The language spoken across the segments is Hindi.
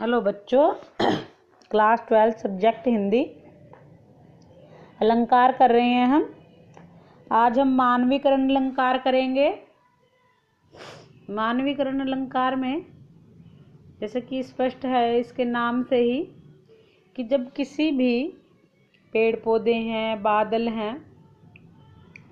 हेलो बच्चों क्लास ट्वेल्थ सब्जेक्ट हिंदी अलंकार कर रहे हैं हम आज हम मानवीकरण अलंकार करेंगे मानवीकरण अलंकार में जैसे कि स्पष्ट है इसके नाम से ही कि जब किसी भी पेड़ पौधे हैं बादल हैं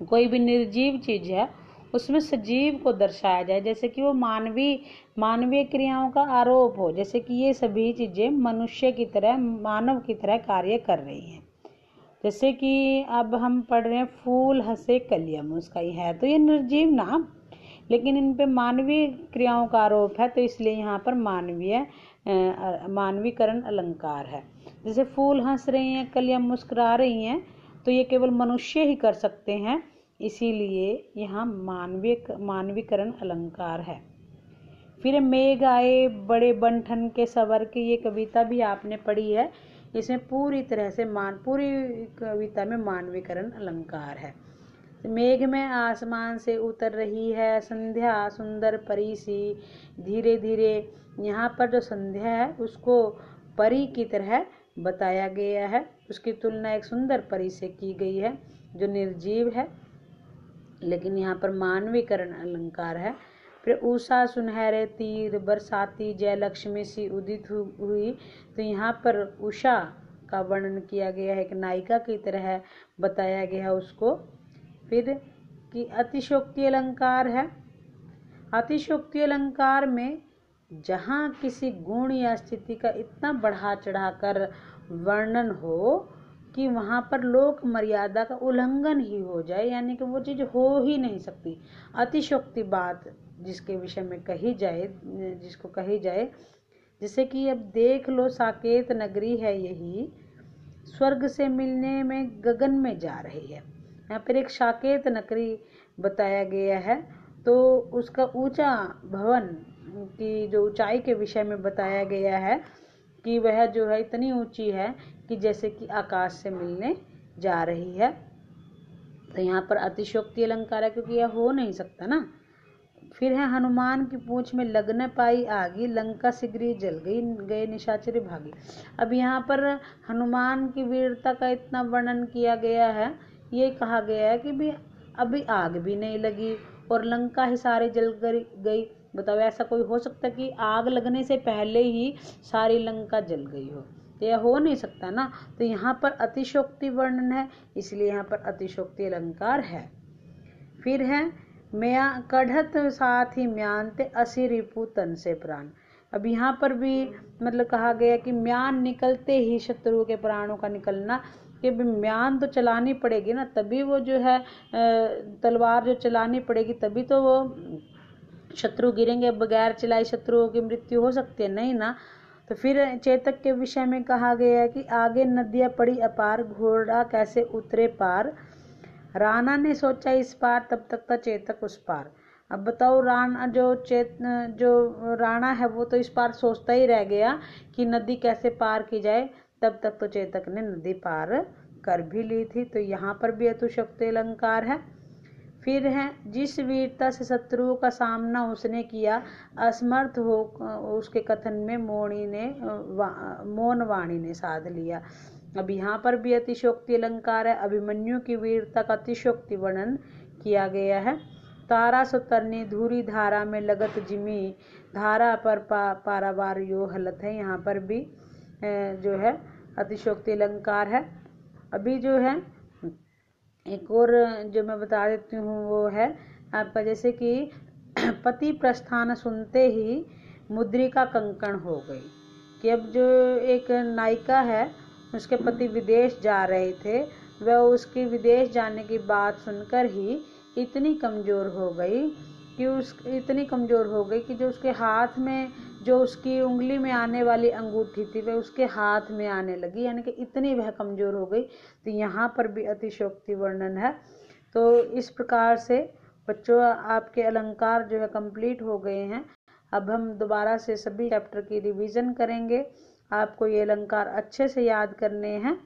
कोई भी निर्जीव चीज़ है उसमें सजीव को दर्शाया जाए जैसे कि वो मानवीय मानवीय क्रियाओं का आरोप हो जैसे कि ये सभी चीज़ें मनुष्य की तरह मानव की तरह कार्य कर रही हैं जैसे कि अब हम पढ़ रहे हैं फूल हंसे कलियम उसका ही है तो ये निर्जीव नाम लेकिन इन पे मानवीय क्रियाओं का आरोप है तो इसलिए यहाँ पर मानवीय मानवीकरण अलंकार है जैसे फूल हंस रही हैं कलियाँ मुस्कुरा रही हैं तो ये केवल मनुष्य ही कर सकते हैं इसीलिए यहाँ मानवीय मानवीकरण अलंकार है फिर मेघ आए बड़े बंठन के सवर की ये कविता भी आपने पढ़ी है इसमें पूरी तरह से मान पूरी कविता में मानवीकरण अलंकार है मेघ में आसमान से उतर रही है संध्या सुंदर परी सी धीरे धीरे यहाँ पर जो संध्या है उसको परी की तरह बताया गया है उसकी तुलना एक सुंदर परी से की गई है जो निर्जीव है लेकिन यहाँ पर मानवीकरण अलंकार है फिर ऊषा सुनहरे तीर बरसाती जयलक्ष्मी सी उदित हुई तो यहाँ पर उषा का वर्णन किया गया है एक नायिका की तरह बताया गया है उसको फिर कि अतिशोक्ति अलंकार है अतिशोक्ति अलंकार में जहाँ किसी गुण या स्थिति का इतना बढ़ा चढ़ा कर वर्णन हो कि वहाँ पर लोक मर्यादा का उल्लंघन ही हो जाए यानी कि वो चीज़ हो ही नहीं सकती अतिशोक्ति बात जिसके विषय में कही जाए जिसको कही जाए जैसे कि अब देख लो साकेत नगरी है यही स्वर्ग से मिलने में गगन में जा रही है यहाँ पर एक साकेत नगरी बताया गया है तो उसका ऊंचा भवन की जो ऊंचाई के विषय में बताया गया है कि वह जो है इतनी ऊंची है कि जैसे कि आकाश से मिलने जा रही है तो यहाँ पर अतिशोक्ति अलंकार है क्योंकि यह हो नहीं सकता ना फिर है हनुमान की पूछ में लग्न पाई आगी लंका सिगरी जल गई गए निशाचर्य भागी अब यहाँ पर हनुमान की वीरता का इतना वर्णन किया गया है ये कहा गया है कि भी अभी आग भी नहीं लगी और लंका ही सारी जल गई बताओ ऐसा कोई हो सकता कि आग लगने से पहले ही सारी लंका जल गई हो तो यह हो नहीं सकता ना तो यहाँ पर अतिशोक्ति वर्णन है इसलिए यहाँ पर अतिशोक्ति अलंकार है फिर है म्या कढ़त साथ ही म्यांते असी रिपु तन से प्राण अब यहाँ पर भी मतलब कहा गया कि म्यान निकलते ही शत्रु के प्राणों का निकलना कि म्यान तो चलानी पड़ेगी ना तभी वो जो है तलवार जो चलानी पड़ेगी तभी तो वो शत्रु गिरेंगे बगैर चलाए शत्रुओं की मृत्यु हो सकती है नहीं ना तो फिर चेतक के विषय में कहा गया है कि आगे नदियां पड़ी अपार घोड़ा कैसे उतरे पार राणा ने सोचा इस पार तब तक था चेतक उस पार अब बताओ राणा जो चेत जो राणा है वो तो इस पार सोचता ही रह गया कि नदी कैसे पार की जाए तब तक तो चेतक ने नदी पार कर भी ली थी तो यहाँ पर भी अतुशक्ति अलंकार है फिर हैं जिस वीरता से शत्रुओं का सामना उसने किया असमर्थ हो उसके कथन में मोणी ने मोन वाणी ने साध लिया अब यहाँ पर भी अतिशोक्ति अलंकार है अभिमन्यु की वीरता का अतिशोक्ति वर्णन किया गया है तारा सुतरनी धूरी धारा में लगत जिमी धारा पर पा, पारावार यो हलत है यहाँ पर भी जो है अतिशोक्ति अलंकार है अभी जो है एक और जो मैं बता देती हूँ वो है आपका जैसे कि पति प्रस्थान सुनते ही मुद्रिका कंकण हो गई कि अब जो एक नायिका है उसके पति विदेश जा रहे थे वह उसकी विदेश जाने की बात सुनकर ही इतनी कमज़ोर हो गई कि उस इतनी कमज़ोर हो गई कि जो उसके हाथ में जो उसकी उंगली में आने वाली अंगूठी थी वह उसके हाथ में आने लगी यानी कि इतनी वह कमज़ोर हो गई तो यहाँ पर भी अतिशोक्ति वर्णन है तो इस प्रकार से बच्चों आपके अलंकार जो है कंप्लीट हो गए हैं अब हम दोबारा से सभी चैप्टर की रिवीजन करेंगे आपको ये अलंकार अच्छे से याद करने हैं